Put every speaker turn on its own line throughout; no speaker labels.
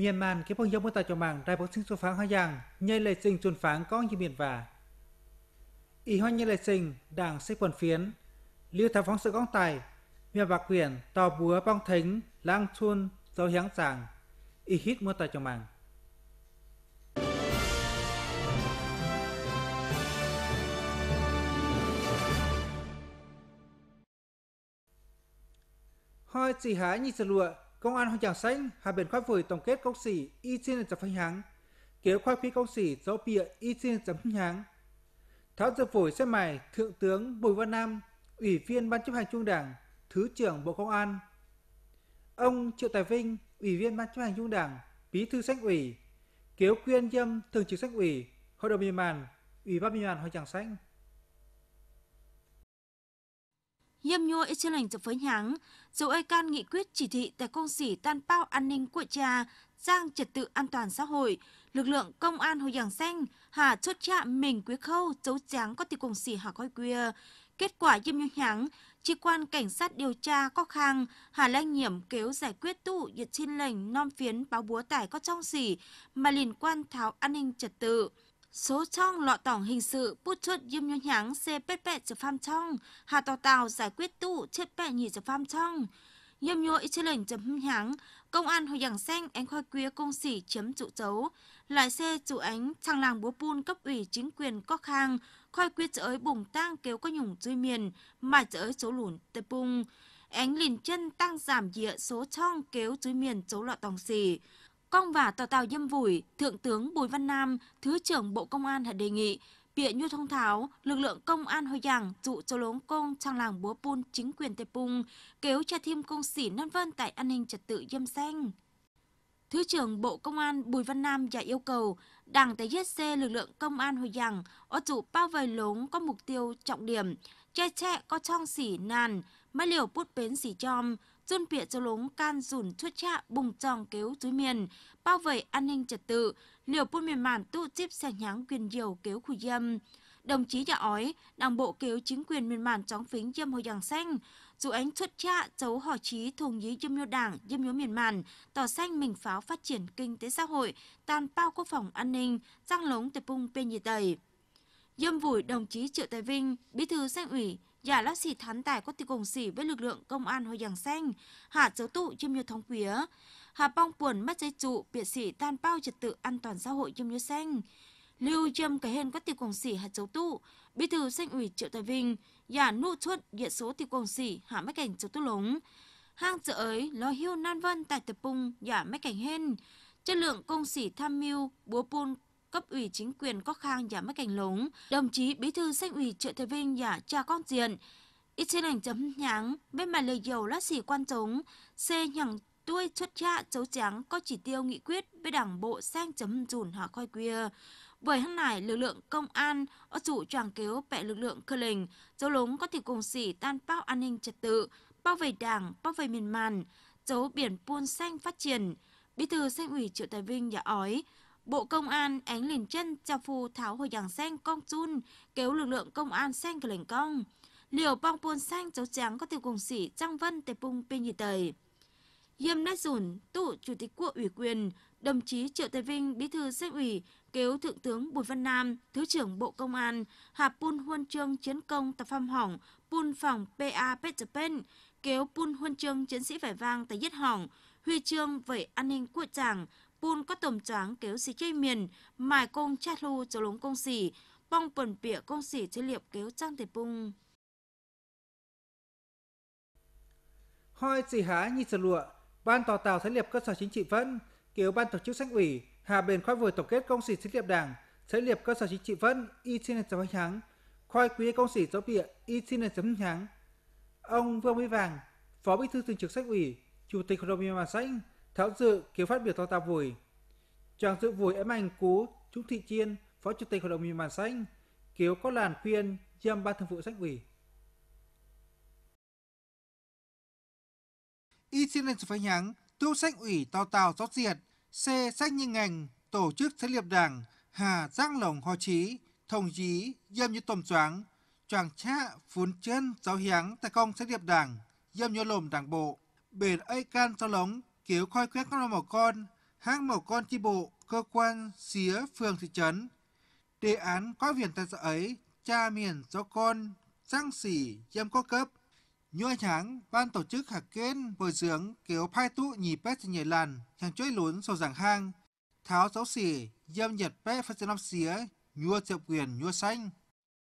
เมียนมานเก็บพงยมตาจมังได้พกซึ่งสุฟังหายังใหญ่เลยสิ่งจุนฝังก็ยิ่งเมียนว่าอีห้อยใหญ่เลยสิ่งด่างเซ็กผลเฟียน lưu thảo phóng sự công tài mẹ bạc quyền tò búa bong thính lang chun dấu hiáng giảng y hít mua tài cho mạng hoi chỉ hái như sờ lụa công an Hoàng Tràng Xanh hai bên khoa vùi tổng kết công sĩ y xin chấm phanh hàng kế khoa phi công sĩ dấu bịa y xin chấm phanh hàng tháo dỡ phổi xe mài thượng tướng Bùi Văn Nam ủy viên ban chấp hành trung đảng thứ trưởng bộ công an ông Triệu Tài Vinh ủy viên ban chấp hành trung đảng bí thư sách ủy kiếu quyên dâm thường trực sách ủy hội đồng liên màn ủy ban liên màn Hoàng Tràng Xanh
Yêm nhua ít chân lành dọc phới nháng, dấu ai can nghị quyết chỉ thị tại công sĩ tan bao an ninh của cha, giang trật tự an toàn xã hội, lực lượng công an hồi giảng xanh, hà chốt chạm mình quý khâu, dấu tráng có tỷ công sĩ hà coi quia. Kết quả yêm nhua nháng, chi quan cảnh sát điều tra có khang, hà lanh nhiễm kéo giải quyết tụ nhiệt trên lệnh non phiến báo búa tải có trong xỉ mà liên quan tháo an ninh trật tự số trong lọ tổng hình sự bút chuột yếm nhu nháng xe bết bẹ cho pham trong hà tàu tàu giải quyết tụ chết bẹ nhỉ cho pham trong yếm nhu ít lệnh chấm hung nháng công an hồi giảng xanh anh khoai quía công sĩ chiếm trụ chấu lại xe trụ ánh chàng làng búa pun cấp ủy chính quyền có khang khoai quyết ấy bùng tang kêu có nhủng chui miền mà ấy số lùn tê pung ánh liền chân tăng giảm địa số trong kéo dưới miền chấu lọ tòng xỉ con và tàu tàu dâm vùi, Thượng tướng Bùi Văn Nam, Thứ trưởng Bộ Công an đã đề nghị Bịa nhu thông tháo, lực lượng công an hồi giảng dụ cho lốn công trang làng búa pun chính quyền Tây Pung, kéo cha thêm công sĩ năn vân tại an ninh trật tự dâm xanh. Thứ trưởng Bộ Công an Bùi Văn Nam đã yêu cầu Đảng Tế Giết Xê lực lượng công an hồi giảng ở chủ bao vây lốn có mục tiêu trọng điểm, che che có trong xỉ nàn, mái liều bút bến xỉ chom, dôn pịa cho lúng can rủn chút chạ bùng tròn kéo túi miền, bao vây an ninh trật tự, liều buôn miền màn tụ chip sàng nháng quyền diều kéo khu dâm. Đồng chí đã ói, đảng bộ kéo chính quyền miền màn chóng phính dâm hồi đảng xanh, dù ánh xuất trạ chấu hò chí thùng nhí dâm nhô đảng, dâm nhô miền màn, tỏ xanh mình pháo phát triển kinh tế xã hội, tan bao quốc phòng an ninh, răng lống tệp bung bên nhì tẩy. Dâm vùi đồng chí Triệu Tài Vinh, bí thư sách ủy, giả lát xỉ thán tải có tì cùng xỉ với lực lượng công an hồi giảng xanh, hạ dấu tụ chim như thống quía. hạ bong buồn mất dây trụ, biệt xỉ tan bao trật tự an toàn xã hội chim như xanh. Lưu châm cái hên có tiêu cùng xỉ hạt dấu tụ, bí thư xanh ủy triệu tài vinh, giả dạ, nụ chuốt địa số tiêu cùng xỉ hạ mấy cảnh dấu tụ lống. Hang dự ấy, lo hiu nan vân tại tập pung giả dạ, mấy cảnh hên. Chất lượng công xỉ tham mưu, búa pun cấp ủy chính quyền có khang nhà mấy cảnh lúng, đồng chí bí thư sách ủy trợ thế vinh nhà cha con diện, ít xin ảnh chấm nháng, bên mà lời dầu lá xì quan trống, xê nhằng tuôi xuất cha chấu trắng có chỉ tiêu nghị quyết với đảng bộ sang chấm dùn họ khoai quia. Bởi hôm nay lực lượng công an ở chủ tràng kéo bẹ lực lượng cơ lình, dấu lúng có thể cùng xỉ tan bao an ninh trật tự, bao vây đảng, bao vây miền màn, dấu biển buôn xanh phát triển. Bí thư xanh ủy Triệu Tài Vinh đã ói, Bộ Công an ánh liền chân cho phù tháo hồi giảng xanh con chun, kéo lực lượng công an xanh cả lệnh cong. Liều bong pôn xanh cháu tráng có tiêu cùng sĩ trang vân tề bung bên nhị tầy. Yêm nét dùn, tụ chủ tịch quốc ủy quyền, đồng chí Triệu Tây Vinh, bí thư sách ủy, kéo thượng tướng Bùi Văn Nam, thứ trưởng Bộ Công an, hạp pun huân chương chiến công tập phong hỏng, pun phòng PA Peterpen, kéo pun huân chương chiến sĩ vẻ vang tại giết hỏng, huy chương về an ninh quốc tràng, bun có tầm tráng kéo xì chay miền, mài công chát lu cho lống công xì, bong bẩn bịa công xì chế liệp kéo trang thể bung.
Hoi xì há như sờ lụa, ban tòa tàu thế liệp cơ sở chính trị vẫn, kéo ban tổ chức sách ủy, Hà Bền khoai vừa tổng kết công sĩ chế liệp đảng, thế liệp cơ sở chính trị vẫn, y xin chấm hắng, khoai quý công sĩ giáo bịa, y xin chấm hắng. Ông Vương Mỹ Vàng, Phó Bí thư Thường trực Sách ủy, Chủ tịch Hội đồng Nhân Sách, Tháo dự kiểu phát biểu to tạp vùi. Chàng dự vùi em anh cú Trúc Thị Chiên, Phó Chủ tịch Hội đồng Nhân bản xanh, kiểu có làn khuyên giam ban thường vụ sách ủy. Y xin lên sự phái nhắn, tiêu sách ủy tàu tàu rót diệt, C sách như ngành, tổ chức sẽ liệp đảng, hà giang lồng ho chí thông chí dâm như tôm choáng, choàng cha phun chân giáo hiáng tại công sẽ liệp đảng, dâm như lồm đảng bộ, bền ấy can cho lống kiểu khoi quyết các đoàn mỏ con, hãng mỏ con chi bộ, cơ quan, xía, phường, thị trấn. Đề án có viền tài sản ấy, cha miền cho con, sang xỉ, dâm có cấp. Nhuôi tháng, ban tổ chức hạc kết bồi dưỡng kiểu phai tụ nhì bét nhảy làn, hàng chuối lún sầu giảng hang, tháo dấu xỉ, dâm nhật bét phát triển năm xía, nhua thiệp quyền nhua xanh.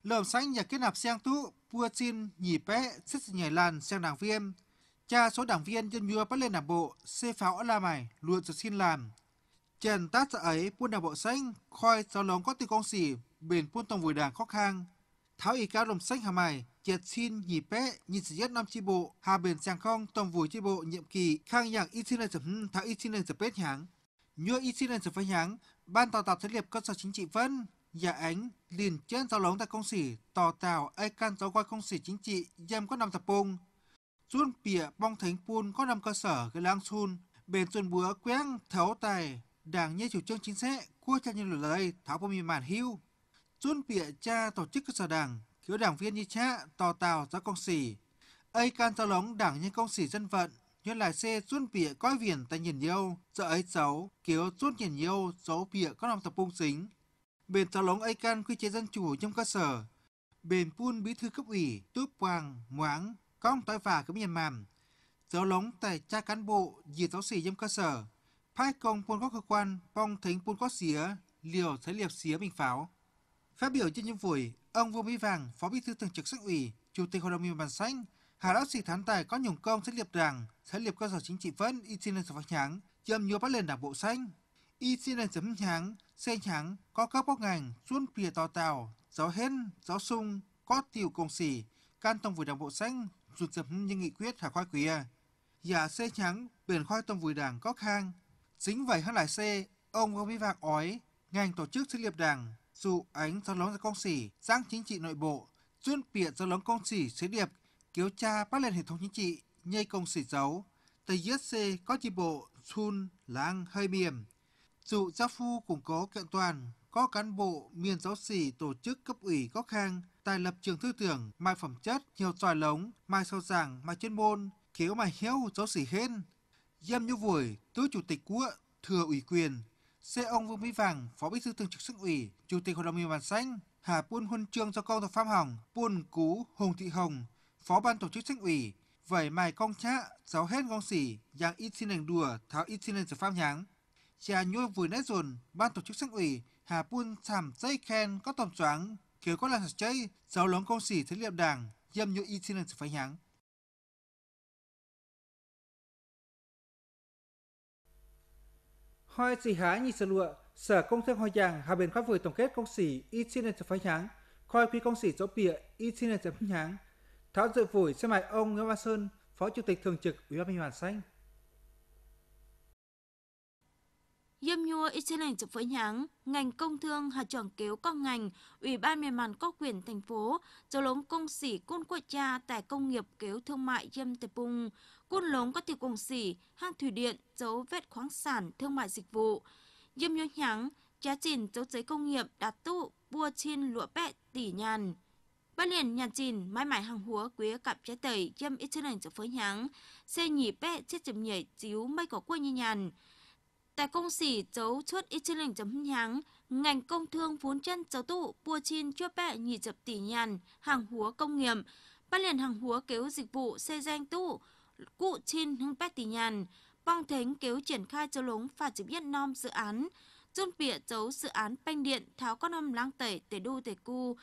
Lợm xanh nhà kết nạp sang tụ, vua xin nhì bét xích nhảy làn sang đảng viên, Cha số đảng viên dân nhua bắt lên đảng bộ, xê pháo ở la mày, luôn giật xin làm. Trần tát sợ dạ ấy, buôn đảng bộ xanh, khoi sau lóng có tư công xỉ, bền buôn tổng vùi đảng khó khăn. Tháo ý cao đồng xanh hà mày, chệt xin nhì pé, nhìn sử nhất năm chi bộ, hà bền sang không tổng vùi chi bộ nhiệm kỳ, khang nhạc y xin lên sập hưng, tháo y xin lên sập bết nháng. Nhua y xin lên sập phá nháng, ban tàu tạo thế liệp cơ sở chính trị vân, giả ánh liền trên giáo lóng tại công sĩ tò tàu ai can giáo quay công sĩ chính trị dâm có năm tập bông xuân pịa bong thánh pun có năm cơ sở cái lang sun bên xuân búa quang thấu tài đảng như chủ trương chính sách của cha nhân lời tháo bom mì màn hưu xuân pịa cha tổ chức cơ sở đảng thiếu đảng viên như cha tò tàu ra công xỉ ấy can cho lóng đảng như công xỉ dân vận nhân lại xe xuân pịa coi viền tay nhìn nhau sợ ấy xấu kiểu xuân nhìn nhau dấu pịa có lòng tập bung xính bên cho lóng ấy can quy chế dân chủ trong cơ sở bên pun bí thư cấp ủy túp quang ngoáng các ông tội vả của Myanmar, dấu lóng tại cha cán bộ dì giáo sĩ dâm cơ sở, phát công quân quốc cơ quan bong thính quân quốc xía liều thế liệp xía bình pháo. Phát biểu trên nhiệm vụ, ông Vương Mỹ Vàng, Phó Bí thư Thường trực Sắc ủy, Chủ tịch Hội đồng Liên bản Sánh, Hà đốc sĩ thán tài có nhùng công sẽ liệp đảng, sẽ liệp cơ sở chính trị vẫn y xin phát nháng, dâm nhiều bắt lên đảng bộ xanh. Y xin lên xe nháng, có các bóc ngành, xuân pìa tò tàu, gió hên, gió sung, có tiểu công xỉ, can tông vừa đảng bộ xanh, rụt rập như nghị quyết hả khoai quìa. Giả xe trắng biển khoai tông vùi đảng có khang. Chính vậy hắn lại xe, ông có vi vạc ói, ngành tổ chức sự nghiệp đảng, dụ ánh do lóng ra công sỉ, giang chính trị nội bộ, chuyên biệt do lóng công sỉ sự điệp, kiếu tra bắt lên hệ thống chính trị, nhây công sỉ giấu. Tây giết xe có chi bộ, chun, lang, hơi miềm. Dụ gia phu củng cố kiện toàn, có cán bộ miền giáo sĩ tổ chức cấp ủy có khang, tài lập trường tư tưởng, mai phẩm chất, nhiều tròi lống, mai sâu giảng, mai chuyên môn, khiếu mai hiếu giáo sĩ hên. Dâm như vui tứ chủ tịch quốc, thừa ủy quyền, xe ông Vương Mỹ Vàng, phó bí thư thường trực sức ủy, chủ tịch hội đồng miền bản xanh, Hà Buôn Huân Trương do công tộc Pháp Hồng, Buôn Cú, Hùng Thị Hồng, phó ban tổ chức sức ủy, vậy mài công chá, giáo hết con xỉ, giang ít xin đùa, tháo ít xin lên sự pháp nháng. Chà nhua vui nét dồn, ban tổ chức sức ủy, Hà Pun Thảm Tây Khen có tổng choáng kiểu có là sạch cháy, giáo lóng công sĩ thế liệp đảng, dâm nhu y xin phải nháng. Hoi sĩ há nhị sở lụa, sở công thương hoi giang hà Bình pháp vừa tổng kết công sĩ y xin lên phải nháng, khoi quý công sĩ chỗ bịa y xin lên phải nháng, tháo dự phủi xe mại ông Nguyễn Văn Sơn, Phó Chủ tịch Thường trực Ủy ban nhân dân Xanh.
Yêm nhua Ichiling chụp phối nháng, ngành công thương hạt trưởng kéo các ngành, ủy ban miền màn có quyền thành phố, cho lống công sĩ côn quốc cha tại công nghiệp kéo thương mại Yêm Tây Bung, côn lống có tiêu công sĩ, hang thủy điện, dấu vết khoáng sản, thương mại dịch vụ. Yêm nhua nháng, giá chìn dấu giấy công nghiệp đạt tụ, bua trên lụa bẹ tỷ nhàn. Ba liền nhàn chìn mãi mãi hàng húa quế cặp trái tẩy yêm ít chân ảnh cho phối nháng, xe nhỉ bẹ chết chậm nhảy chiếu mây có quê như nhàn. Tại công sỉ chấu chốt ít chương lệnh chấm nháng, ngành công thương vốn chân chấu tụ bua chin chua bẹ nhị chập tỷ nhàn, hàng húa công nghiệp, bắt liền hàng húa kéo dịch vụ xe danh tụ, cụ chin hưng bẹ tỷ nhàn, bong thính kéo triển khai châu lúng và chỉ biết nom dự án, dung bịa chấu dự án banh điện tháo con âm lang tẩy tể đu tể cu,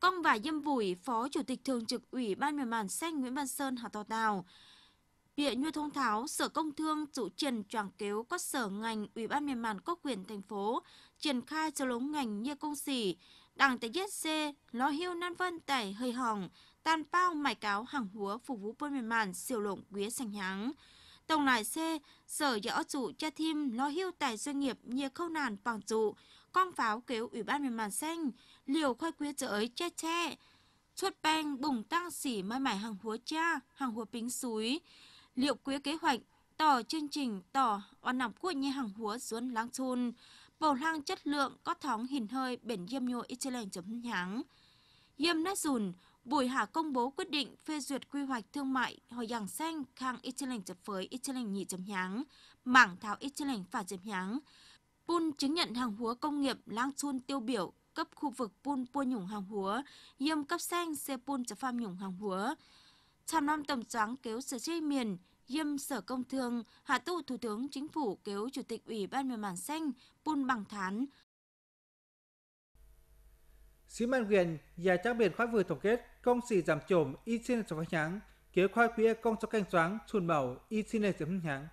Công và Dâm Vùi, Phó Chủ tịch Thường trực Ủy ban Miền Màn Xanh Nguyễn Văn Sơn Hà Tò Tào, Hiện Nguyễn Thông Tháo, Sở Công Thương chủ trần tròn kéo các sở ngành Ủy ban miền màn có quyền thành phố triển khai cho lống ngành như công sỉ, đảng tế giết xê, lo hiêu nan vân tải hơi hỏng, tan bao mải cáo hàng húa phục vụ bơn miền màn siêu lộng quý sành nháng. Tổng lại C, sở dõ chủ cha thêm lo hiêu tài doanh nghiệp như khâu nàn bằng trụ, con pháo kéo Ủy ban miền màn xanh, liều khoai quý giới che che, chuột beng bùng tăng xỉ mai mải hàng húa cha, hàng húa bính suối, liệu quỹ kế hoạch tỏ chương trình tỏ oan nằm của nhà hàng húa xuống lang chun bầu lang chất lượng có thóng hình hơi bển diêm nhô Israel chấm nháng diêm nát dùn buổi hạ công bố quyết định phê duyệt quy hoạch thương mại hồi giảng xanh khang Israel chập phới Israel nhị chấm nháng, mảng tháo Israel phả chấm nháng. Pun chứng nhận hàng húa công nghiệp lang chun tiêu biểu cấp khu vực Pun Pua Nhủng Hàng Húa, diêm cấp xanh xe Pun chập pham Nhủng Hàng Húa. Tràm năm Tổng Tráng kéo sở chơi miền, Yêm Sở Công Thương, Hạ tu Thủ tướng Chính phủ kêu Chủ tịch Ủy ban Mặt Mản Xanh pun Bằng Thán.
Sĩ Mạn Quyền và trang biển khóa vừa tổng kết công sĩ giảm trộm y xin sở phát nháng, kế khoa quý công cho canh xoáng chuồn màu y xin sở phát nháng.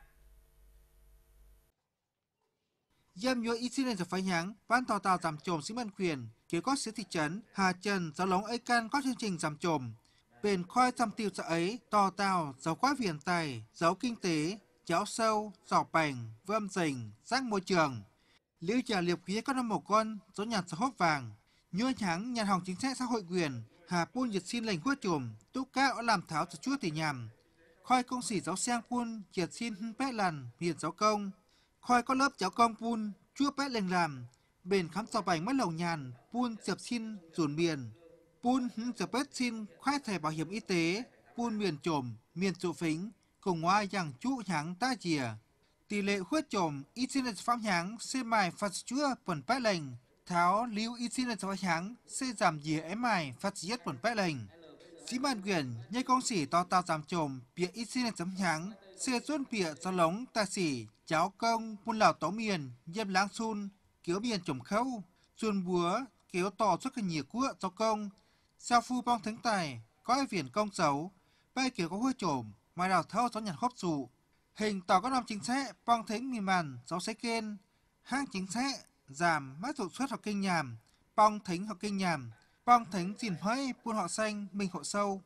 Dâm nhớ y xin sở phát nháng, ban tàu tàu giảm trộm sĩ Mạn Quyền, kế có sĩ thị trấn, Hà Trần, giáo lóng ấy can có chương trình giảm trộm, Bền khoai thăm tiêu xã ấy to tao giáo quá viền tay giáo kinh tế, cháo sâu, giỏ bành, vâm dình, rác môi trường. Lưu trả liệp khí các năm một con, gió nhạt gió hốt vàng. Nhua trắng nhạt hỏng chính sách xã hội quyền, hà pun nhiệt xin lành khuất chùm, tú ca ở làm tháo cho chúa thì nhằm. khoai công sĩ giáo sang pun, nhiệt xin hưng pét làn, hiền giáo công. khoai có lớp giáo công pun, chúa pét lành làm. Bền khám giỏ bành mất lầu nhàn, pun diệp xin, ruồn miền, Pun The xin khoe thẻ bảo hiểm y tế, Pun miền trộm, miền trụ phính, cùng hoa rằng chú nháng ta chìa. Tỷ lệ khuyết trộm, y xin lệch phạm nháng, xê mài phát chúa phần bái lệnh, tháo lưu y xin lệch phạm nháng, xê giảm dìa ém mài phát giết phần bái lệnh. Chí bàn quyền, nhây công sĩ to tao giảm trộm, bịa y xin lệch phạm nháng, xê xuân bịa cho lống ta sĩ, cháo công, buôn lào tố miền, dâm láng xun, kéo miền trộm khâu, xuân búa, kéo to xuất cả nhìa cua cho công, sau phu bong thính tài, có viền công dấu, bay kiểu có hôi trổm, mai đào thâu gió nhặt khóc dụ. Hình tỏ có năm chính xác, bong thính nghìn màn, gió xe kên, hang chính xác, giảm mát dụ xuất học kinh nhàm, bong thính học kinh nhàm, bong thính gìn hỡi, buôn họ xanh, mình họ sâu.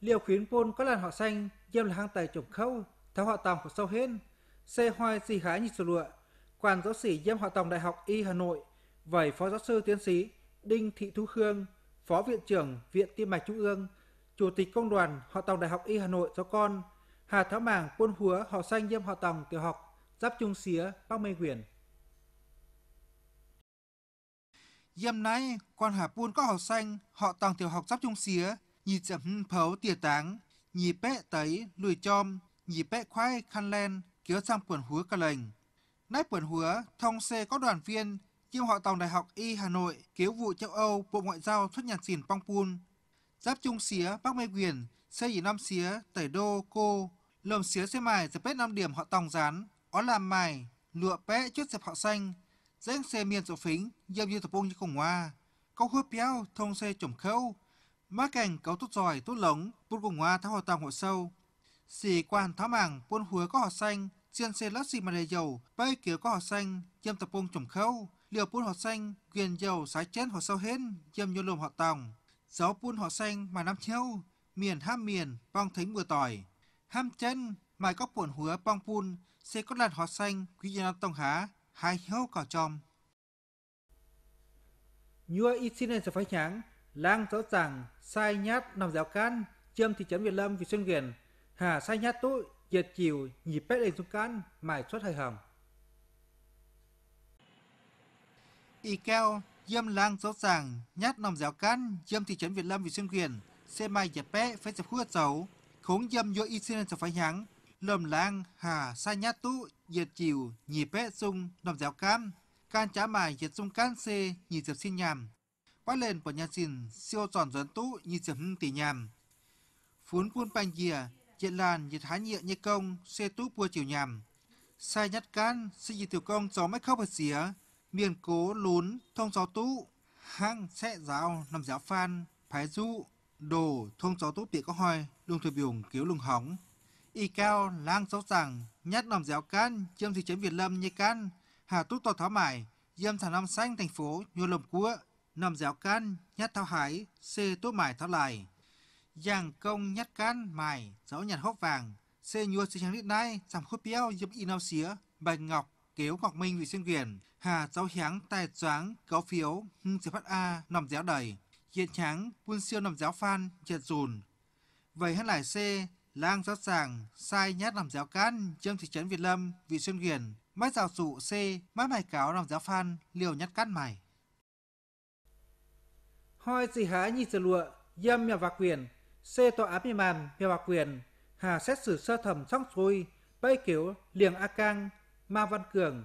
Liều khuyến buôn có làn họ xanh, dâm là hang tài trồng khâu, theo họ tòng của sâu hên, xe hoài gì khá như sổ lụa, quản giáo sĩ giam họ tòng Đại học Y Hà Nội, vẩy phó giáo sư tiến sĩ Đinh Thị Thu Khương, Phó Viện trưởng Viện Tim mạch Trung ương, Chủ tịch Công đoàn Họ Tòng Đại học Y Hà Nội cho con, Hà Tháo Mảng Quân Húa Họ Xanh Diêm Họ Tòng Tiểu học Giáp Trung Xía Bắc Mê Huyền. Dâm nãy con Hà Buôn có Họ Xanh Họ Tòng Tiểu học Giáp Trung Xía nhì chậm phấu tỉa táng nhì bé tấy lùi chom nhì bé khoai khăn len kéo sang quần húa cả lành. Nách quần húa thông xê có đoàn viên kiêm họ tòng Đại học Y Hà Nội, cứu vụ châu Âu, Bộ Ngoại giao xuất nhạc xỉn Pongpun. Giáp trung xía Bắc Mê Quyền, xây dĩ năm xía Tẩy Đô Cô, lồm xía xe mài dập bếp năm điểm họ tòng rán, ó làm mài, lụa bé chút dẹp họ xanh, dãnh xe miền sổ phính, dâm như tập bông như khủng hoa. Câu hứa béo thông xe chổng khâu, má cảnh cấu tốt giỏi tốt lống, bút cùng hoa tháo họ tòng hộ sâu. Xì quan tháo mảng, buôn hứa có họ xanh, xì Janselas dầu, bay kiểu có họ xanh dâm tập trung trồng khâu liều buôn họ xanh quyền dầu sái chén họ sau hên dâm nhu lùm họ tòng giáo buôn họ xanh mà năm chiêu miền ham miền bong thính mưa tỏi ham chân mài có buồn hứa bong pun sẽ có làn họ xanh quý dân tông há hai hiếu cỏ tròm nhua isinen sẽ phái nháng lang rõ ràng sai nhát nằm dẻo can châm thị trấn việt lâm vì xuân quyền hà sai nhát tội Giờ chiều nhịp bét lên xuống cán, mài suất hơi hầm. Y keo, dâm lang rõ ràng, nhát nòng dẻo cán, dâm thị trấn Việt Lâm vì xuyên quyền, xe mai dẹp bé phải dẹp khuất dấu, khống dâm do y xin cho phải nhắng, lầm lang hà sa nhát tú, dệt chiều, nhịp bé sung, nòng dẻo cán, can trả mài dệt sung cán xê, nhịp dẹp xin nhàm. Quá lên của nhà xin, siêu tròn dẫn tú, nhịp dẹp hưng tỷ nhàm. Phún quân bành dìa, diện làn nhiệt hái nhựa như công, xe túp vua chiều nhằm. Sai nhát can, xe dị tiểu công gió mách khóc ở xía, miền cố lún, thông gió tú, hang xe giáo nằm giáo phan, phái du, đồ, thông gió tú bị có hoi, lùng thủy biểu cứu lùng hóng. Y cao, lang dấu rằng, nhát nằm giáo can, chiêm thị trấn Việt Lâm như can, hà túc tòa tháo mải, dâm thảo năm xanh thành phố, nhuôn lồng cua, nằm giáo can, nhát thao hái xe túp mải tháo lại. Yang công nhát can mài dấu nhặt hốc vàng, xê nhua xí trắng lít nai, giảm khốt béo dâm in ao xía, bạch ngọc, kéo ngọc minh vị xuyên quyền, hà dấu hiáng tài choáng, cáo phiếu, hưng sẽ phát a, nằm déo đầy, hiện tráng, quân siêu nằm déo phan, chẹt dùn. Vậy hát lại xê, lang rõ ràng, sai nhát nằm déo can, trương thị trấn Việt Lâm, vị xuyên quyền, mái rào sụ c mái mày cáo nằm déo phan, liều nhát cát mày. Hoi gì há nhị sờ lụa, dâm nhà vạc quyền, C tòa án bị màn về hòa quyền, Hà xét xử sơ thẩm xong xuôi, bây kiểu liền A Cang, Ma Văn Cường,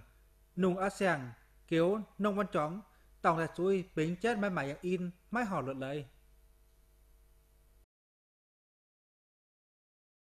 Nùng A Sàng, kiểu Nông Văn Chóng, tổng là xuôi bính chết mãi mãi dạng in, mãi họ luận lợi.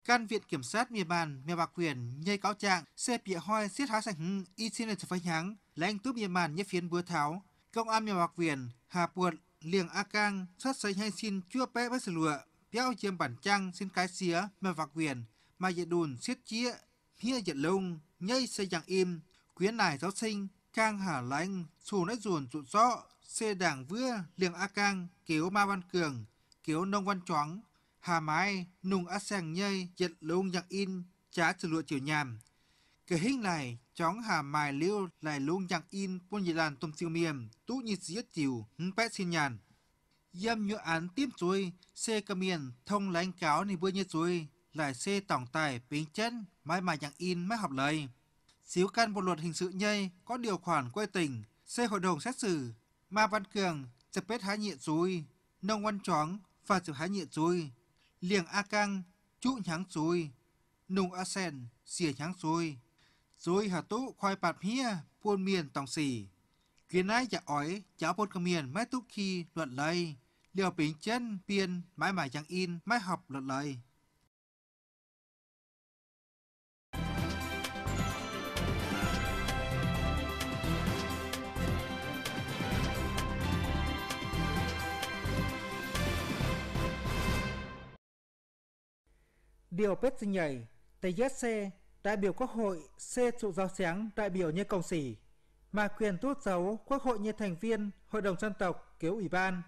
căn viện kiểm sát miền bàn miền bạc quyền nhây cáo trạng xe bịa hoi xiết há sảnh y xin lên phái nháng là anh túp miền bàn nhé phiến bữa tháo công an miền bạc quyền hà buồn liền a cang xuất sấy hay xin chưa bé với sự lụa béo chiêm bản trang xin cái xía mà vạc viền mà dạy đùn xiết chĩa hia dạy lông nhây xây chẳng im quyến này giáo sinh cang hả lánh xù nói ruồn trụ rõ xê đảng vưa liêng a cang kéo ma văn cường kéo nông văn choáng hà mái nùng a sàng nhây dạy lông chẳng in chá trừ lụa chiều nhàm kể hình này chóng hà mài liêu lại luôn chẳng in quân dị làn tôm siêu miềm tú như giết chiều hứng pet xin nhàn Yam nhu án tiếp chui, xe cầm miền thông lãnh cáo nì bươi như chui, lại xe tổng tài bình chân, mãi mà chẳng in mãi học lời. Xíu căn bộ luật hình sự nhây có điều khoản quê tỉnh, xe hội đồng xét xử, Ma Văn Cường, chập bết há nhịa chui, nông văn chóng, và chịu há nhịa chui, liền A Căng, chú nháng chui, nùng A Sen, xỉa nháng chui. Chui hà tú khoai bạp hia, buôn miền tòng xỉ. Kiến ai chả ói, chả bột cầm miền mãi túc khi luận lây. Điều bình chân biên mãi mãi chẳng in, mãi học luật lời. Điều Pet nhảy, Tây Giác Xe, đại biểu Quốc hội xe trụ giáo sáng đại biểu như Cộng Sỉ, mà quyền tốt dấu Quốc hội như thành viên Hội đồng dân tộc cứu Ủy ban.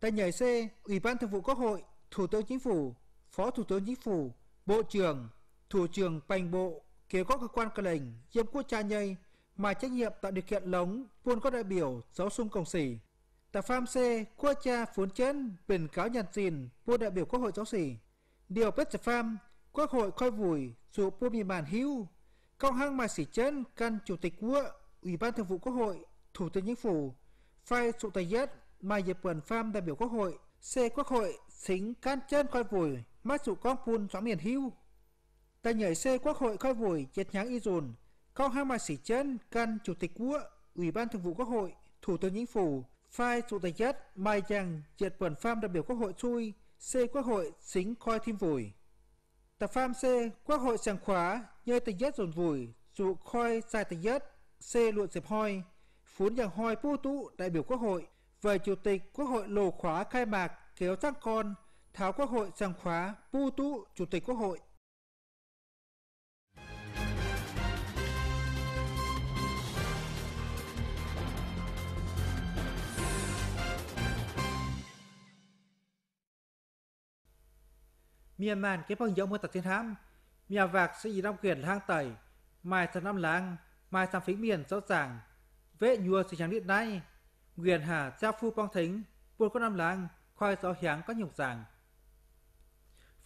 Tại nhảy xe, Ủy ban Thường vụ Quốc hội, Thủ tướng Chính phủ, Phó Thủ tướng Chính phủ, Bộ trưởng, Thủ trưởng pành Bộ, kêu có cơ quan cơ lệnh, dân quốc cha nhây, mà trách nhiệm tạo điều kiện lống, buôn có đại biểu, giáo sung cổng sỉ. Tại pham xe, quốc cha phốn chén, bình cáo nhận xin, buôn đại biểu Quốc hội giáo sỉ. Điều bất chập pham, Quốc hội coi vùi, dù buôn bị màn hưu. công hang mà sỉ chén, căn Chủ tịch quốc, Ủy ban Thường vụ Quốc hội, Thủ tướng Chính phủ, phai sụ tài nhất. Mai Diệp Quần Pham đại biểu Quốc hội, C Quốc hội xính can chân coi vùi, mát dụ con phun xóm miền hưu. Tại nhảy C Quốc hội coi vùi chết nháng y dùn, con hai mà xỉ chân căn Chủ tịch Quốc, Ủy ban Thường vụ Quốc hội, Thủ tướng Chính phủ, phai Chủ tịch chất Mai chàng Diệp Quần Pham đại biểu Quốc hội chui, C Quốc hội xính coi thêm vùi. Tập Pham C Quốc hội sàng khóa nhơi tình nhất dồn vùi, dụ khoi sai tình nhất, C luận diệp hoi, phún giàng hoi pu tụ đại biểu Quốc hội, về Chủ tịch Quốc hội lầu khóa khai mạc kéo sang con, tháo Quốc hội sang khóa pu tụ Chủ tịch Quốc hội. Myanmar kế bằng giống với tập thiên hãm. Nhà vạc sẽ gì đong quyền hang tẩy, mai sản năm làng, mai sản phính miền rõ ràng. Vệ nhua sẽ chẳng biết nay, nguyện hà gia phu bong thính buôn có năm làng khoai gió hiáng có nhục giảng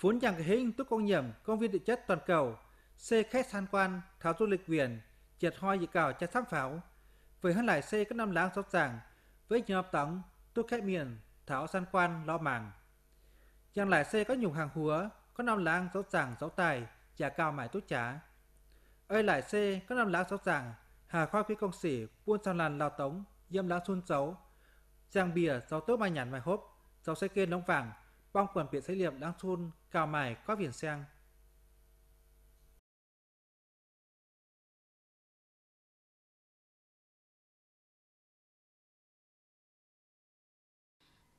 vốn chẳng cái hình tức công nhiệm công viên địa chất toàn cầu xe khách san quan tháo du lịch quyền triệt hoi dị cào cha sám pháo với hơn lại xe có năm láng rõ ràng với nhóm tổng tôi khách miền tháo san quan lo màng chẳng lại xe có nhục hàng húa có năm láng rõ ràng rõ tài trả cao mãi tốt trả ơi lại xe có năm láng rõ ràng hà khoa quý công sĩ buôn san lan lao tống dâm lá xun xấu, giang bìa rau tớp mai nhàn mai hốp, rau xe kê nóng vàng, bong quần biển xây liệm đang xun, cào mài có viền sen,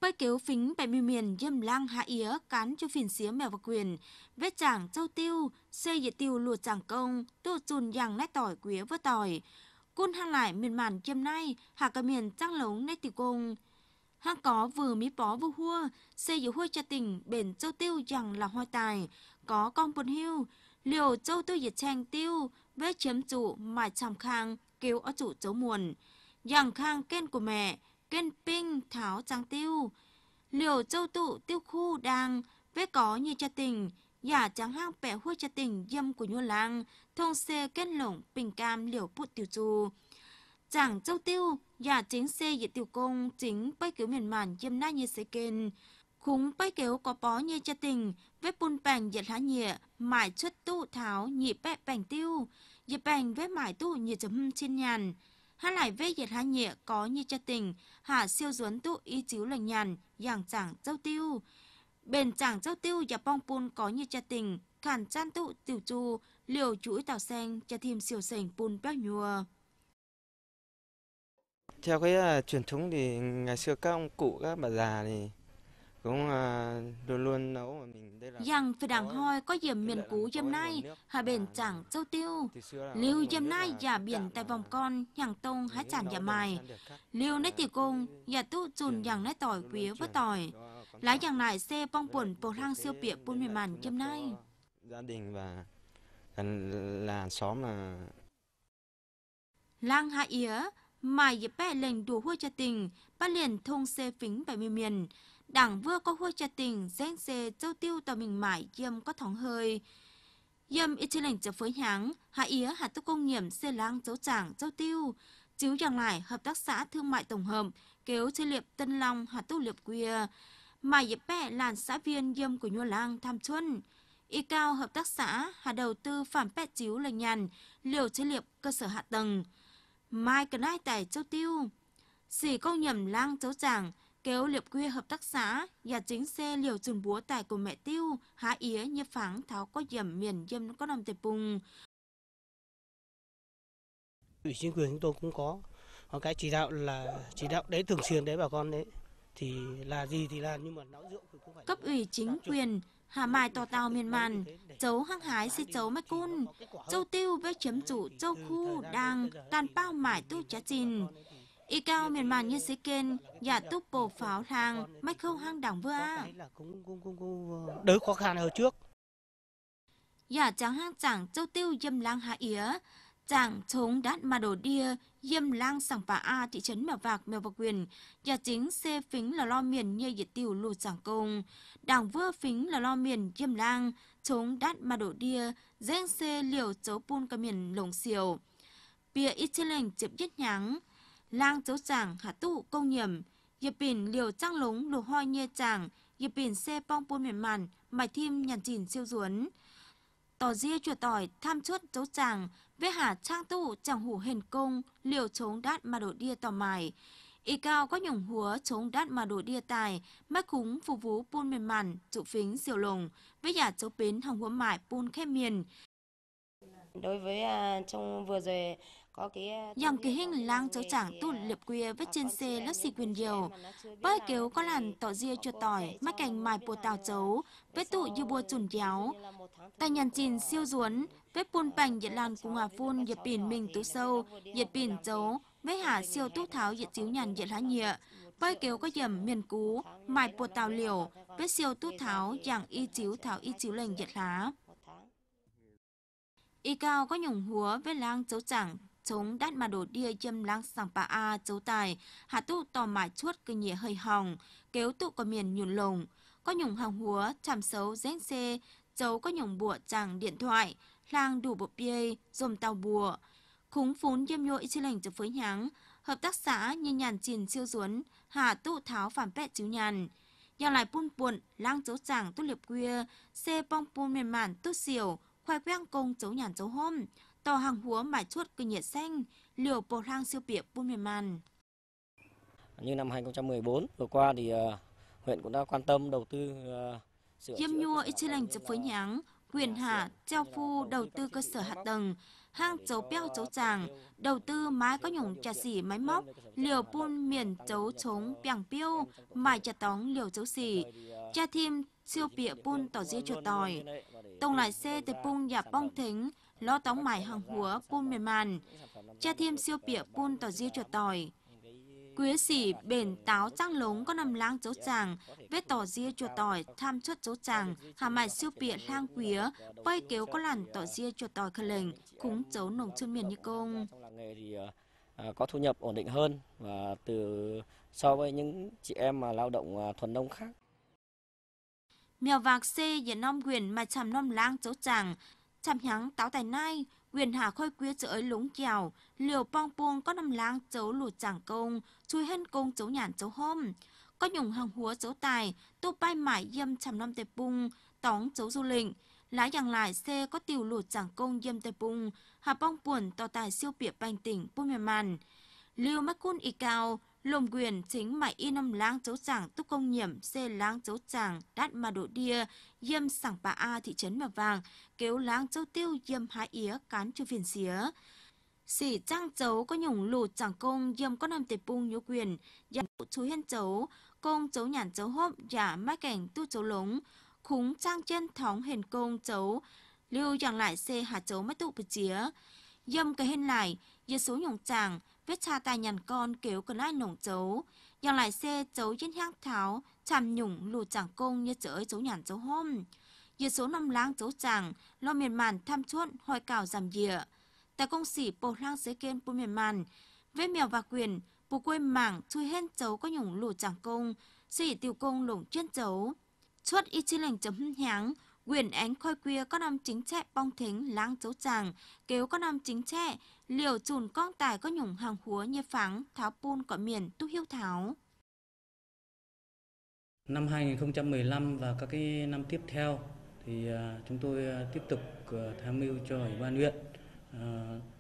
Bơi kéo phính bè mi miền dâm lang hạ ía cán cho phiền xía mèo và quyền. Vết chàng châu tiêu, xê dịa tiêu lùa chàng công, tô chùn giang nét tỏi quía vớt tỏi cun hang lại miền màn chiêm nay hạ cả miền trăng lống nay tì cùng hang có vừa mí vừa hua xây dự hua cho tỉnh bền châu tiêu chẳng là hoa tài có con buồn hưu liều châu tiêu dịch tranh tiêu vết chiếm trụ mà chằm khang kêu ở trụ chấu muồn giằng khang kên của mẹ kên pinh tháo trang tiêu liều châu tụ tiêu khu đang vết có như cha tình giả trắng hang bẻ hua cha tình dâm của nhu lang thông xe kết lỏng bình cam liều bút tiêu chu. Giảng châu tiêu, nhà chính xe dị tiêu công chính bách cứu miền màn dâm na như xe kênh. Khúng bách kéo có bó như cha tình, với bùn bèng dệt lá nhịa, mải chất tu tháo nhị bẹp bèng tiêu, dệt bèng với mải tu như chấm trên nhàn. Hát lại vết dệt lá nhịa có như cha tình, hạ siêu duấn tu y chiếu lành nhàn, giảng giảng châu tiêu. Bền giảng châu tiêu và dạ bong bùn có như cha tình, khản chan tụ tiểu chu liều chuỗi tảo sen cho thêm siêu sảnh bùn bác nhùa.
Theo cái uh, truyền thống thì ngày xưa các ông cụ các bà già thì cũng uh, luôn luôn nấu mà mình đây là rằng
phải đảng hoi có diệm miền cú diêm nay hà biển chẳng châu tiêu lưu diêm nay giả biển tại vòng con nhàng tông há chản giả mài lưu nét tỉ cung giả tu chùn nhàng nét tỏi quý với tỏi lá nhàng lại xe bong buồn bồ hang siêu bịa buôn mềm màn diêm nay
Gia đình và là xóm là
Lang Hạ Yế, mà dịp bè lệnh đủ hua cha tình, bắt liền thông xe phính bảy mươi miền. Đảng vừa có hua cha tình, danh xe châu tiêu tàu mình mãi dâm có thóng hơi. Dâm ít chê lệnh cho phối hãng, Hạ Yế hạt tức công nghiệp, xe lang dấu trảng châu tiêu. chiếu chẳng lại hợp tác xã thương mại tổng hợp, kéo chê liệp Tân Long hạt tu liệp quia. Mà dịp bè làn xã viên dâm của Nhua Lang tham xuân. Y cao hợp tác xã, hà đầu tư phản pet chiếu lành nhàn, liều chế liệp cơ sở hạ tầng. Mai cần ai tài châu tiêu. Sỉ câu nhầm lang chấu chàng, kéo liệp quê hợp tác xã, nhà chính xe liều trùn búa tài của mẹ tiêu, há yế như pháng tháo có dầm miền dâm có nằm tệp bùng.
Ủy chính quyền chúng tôi cũng có, có cái chỉ đạo là chỉ đạo đấy thường xuyên đấy bà con đấy thì là gì thì là nhưng mà náo rượu
thì cũng phải cấp ủy chính quyền hà mai to tao miên man chấu hăng hái si chấu mấy cun châu tiêu với chấm chủ châu khu đang tàn bao mải tu chá chín y cao miền màn như sĩ kên giả túc bổ pháo thang mấy khâu hang đảng vừa à.
đỡ khó khăn hơn trước
giả trắng hang chẳng châu tiêu dâm lang hạ yế Chẳng chống đát mà đổ đia, yêm lang sảng bà A thị trấn Mèo Vạc, Mèo Vạc Quyền, nhà chính xê phính là lo miền như diệt tiểu lù giảng công, đảng vơ phính là lo miền yêm lang, chống đát mà đổ đia, dên xê liều chấu pun cả miền lồng xiều. Bia ít chân lệnh chụp nhất nháng, lang chấu chàng hạ tụ công nhiệm, hiệp bình liều trăng lúng lù hoi như chàng, hiệp bình xe pong pun miền màn, mài thêm nhàn chìn siêu ruốn. Tỏ ria chùa tỏi tham chốt chấu chàng, vết hà trang tu chẳng hủ hền công liều chống đát mà đổ đia tò mải y cao có nhổng húa chống đát mà đổ đia tài mắt khúng phù vú buôn mềm mặn trụ phính diều lồng với giả chấu bến hồng húa mải buôn khép miền đối với à, trong vừa rồi dòng ờ, kỳ hình lang cháu chẳng tu ờ, lập quê với ờ, trên xe lớp xì quyền nhiều Bởi kiểu có làn tỏ ria chua tỏi, mắt cành mài bùa tàu chấu, với tụ như bùa chùn kéo Tài nhàn chìn siêu ruốn, với buôn bành dệt làn cùng hòa phun dệt biển mình tú sâu, dệt biển chấu, với hà siêu tú tháo dệt chiếu nhàn dệt lá nhựa. Bởi kiểu có dầm miền cú, mài bùa tàu liều, với siêu tú tháo dạng y chiếu tháo y chiếu lệnh dệt lá. Y cao có nhủng húa với lang chấu chẳng chống đắt mà đổ đia châm lăng sàng bà a chấu tài hạ tu tò mãi chuốt cơ nhẹ hơi hỏng kéo tụ có miền nhùn lồng có nhùng hàng húa chàm xấu dén xê chấu có nhùng bùa chẳng điện thoại lang đủ bộ bia dồm tàu bùa khúng phún dâm nhội chi lành cho phới nhắng hợp tác xã như nhàn chìn siêu duốn hạ tụ tháo phản pet chứ nhàn giao lại buôn buồn lang chấu chàng tu liệp quê xe bong pun mềm màn tu xỉu khoai quang công chấu nhàn chấu hôm tàu hàng húa mải chuốt cơ nhiệt xanh, liều bầu lang siêu biệt buôn miền màn.
Như năm 2014 vừa qua thì uh, huyện cũng đã quan tâm đầu tư uh, sửa Chiêm
nhua ít chơi lành chụp phối nháng, quyền hạ, treo phu đầu tư cơ sở hạ tầng, hang chấu beo chấu tràng, đầu tư mái có nhủng trà xỉ máy móc, liều buôn miền chấu chống bèng piêu, mài trà tóng liều chấu xỉ, ờ, cha thêm siêu bịa buôn tỏ dê chuột tỏi Tổng lại xe từ buôn nhà bong thính, lo tống mài hàng húa cun mềm màn, cha thêm siêu bịa cun tỏ di chuột tỏi. quế xỉ bền táo trăng lống có nằm lang dấu chàng, vết tỏ ria chuột tỏi tham chất dấu chàng, hà mại siêu bịa lang quía, bay kéo có lằn tỏ ria chuột tỏi khờ lệnh, cúng dấu nồng chân miền như công.
À, có thu nhập ổn định hơn và từ so với những chị em mà lao động à, thuần nông khác.
Mèo vạc xê dần nông quyền mà chằm nông lang dấu chàng, chạm hắng táo tài nai, quyền hà khôi quyết chữ lúng kèo, liều bong buông có năm láng chấu lụt chẳng công, chui hên công chấu nhàn chấu hôm. Có nhùng hàng húa chấu tài, tu bay mãi yêm chằm năm tệp bung, tóng chấu du lịnh. Lá rằng lại xe có tiểu lụt chẳng công yêm tệp bung, hà bong buồn tỏ tài siêu biệt bành tỉnh bùi mềm màn. Liều mắc cun y cao, lồm quyền chính mại y năm láng chấu chàng túc công nhiểm xê láng chấu chàng đát mà đổ đia yêm sảng bà a thị trấn mà vàng kéo láng châu tiêu yêm hái ía cán chu phiền xía Sĩ trang chấu có nhủng lụt chẳng công yêm có năm tệp bung nhô quyền giả chú hiên chấu công chấu nhàn chấu hộp giả dạ mai cảnh tu chấu lống khúng trang chân thóng hiền công chấu lưu chẳng lại xê hà chấu mắt tụ bật chía yêm cái hên lại giờ số nhủng chàng viết cha tài nhàn con kéo cần ai nổng chấu, nhỏ lại xe chấu trên hang tháo, chàm nhủng lù chẳng công như chới chấu nhàn chấu hôm. Dìa số năm láng chấu chẳng, lo miền màn tham chuốt, hỏi cào giảm dìa. Tại công sĩ bầu lang dưới kênh bù miền màn, với mèo và quyền, bù quê mảng chui hên chấu có nhủng lù chẳng công, xỉ tiêu công lủng chuyên chấu. Chuốt y chi lành chấm nháng, quyền ánh khôi quia có năm chính trẻ bong thính láng chấu chàng, kéo có năm chính trẻ, liều chùn con tài có nhủng hàng húa như phẳng, tháo pun có miền tu hiếu tháo.
Năm 2015 và các cái năm tiếp theo thì à, chúng tôi à, tiếp tục à, tham mưu cho Ủy ban huyện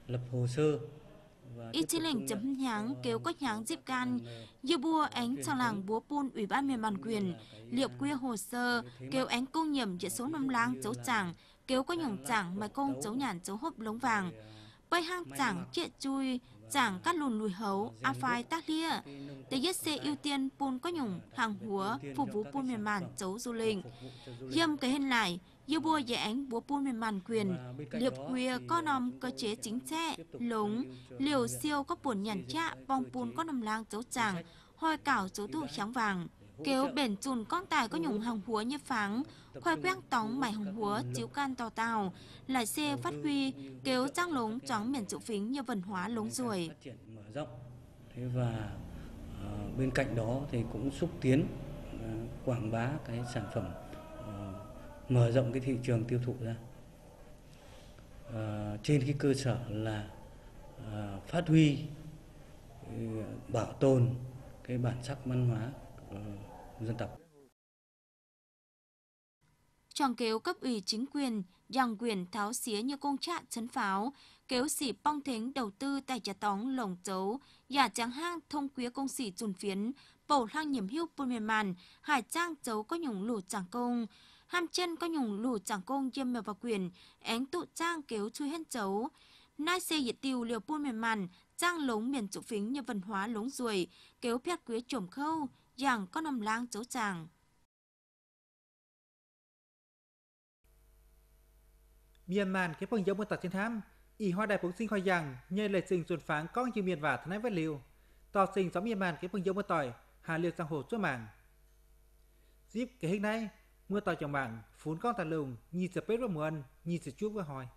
lập hồ sơ Y chí lệnh chấm
nháng kéo quách nháng dịp can, dư bua ánh cho làng búa pun ủy ban miền bản quyền, liệu quê hồ sơ, kéo ánh công nhầm dịa số năm lang chấu chàng, kéo có nhổng chàng mà công chấu nhàn chấu hộp lống vàng quay hang giảng chia chui giảng các lùn lùi hấu a à phai tác lia tế yết xe ưu tiên pun có nhủng hàng húa phục vụ pun miền mạn chấu du lịch dâm cái hình lại yêu bùa dễ ánh búa pun miền mạn quyền liệp quia có nòm cơ chế chính xe lúng liều siêu có buồn nhàn chạ bong pun có nằm lang chấu chàng hoi cảo chấu tụ trắng vàng Kéo bền chùn con tài có nhùng hàng húa như pháng, khoai quét tóng mải hàng húa chiếu can tò tàu, lại xe phát huy, kéo trang lống choáng miền trụ phính như vần hóa lống ruồi.
Thế và ờ, bên cạnh đó thì cũng xúc tiến ờ, quảng bá cái sản phẩm ờ, mở rộng cái thị trường tiêu thụ ra trên cái cơ sở là phát huy bảo tồn cái bản sắc văn hóa dân tộc.
Chẳng kéo cấp ủy chính quyền, giang quyền tháo xía như công trạ chấn pháo, kéo xỉ bong thính đầu tư tại trà tóng lồng chấu, giả tráng hang thông quý công xỉ trùn phiến, bổ lang nhiễm hưu bùn miền màn, hải trang chấu có nhùng lù chẳng công, ham chân có nhùng lù chẳng công diêm mèo vào quyền, én tụ trang kéo chui hên chấu. Nai xe diệt tiêu liều bùn miền màn, trang lống miền trụ phính như văn hóa lống ruồi, kéo phét quý trổm khâu, dạng có nằm lang cháu chàng.
Myanmar cái phần giống dân tộc trên thám, ý hoa đại phụng sinh khoa rằng nhờ lệ sinh xuân phán con như miền và thân ái vết liều. Tò sinh gió Myanmar cái phần giống dân tỏi, hà liều sang hồ xuất mạng. Dịp cái hình này, mưa tỏi trong mạng, phún con tàn lùng, nhìn sợ bếp và muôn, nhìn sợ chuốc và hỏi.